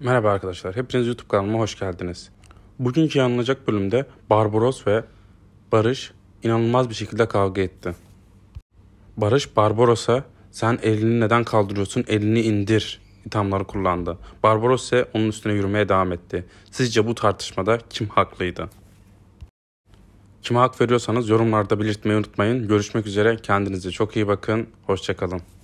Merhaba arkadaşlar, hepiniz YouTube kanalıma hoş geldiniz. Bugünkü yanılacak bölümde Barbaros ve Barış inanılmaz bir şekilde kavga etti. Barış Barbaros'a sen elini neden kaldırıyorsun, elini indir ithamları kullandı. Barbaros ise onun üstüne yürümeye devam etti. Sizce bu tartışmada kim haklıydı? Kime hak veriyorsanız yorumlarda belirtmeyi unutmayın. Görüşmek üzere, kendinize çok iyi bakın, hoşçakalın.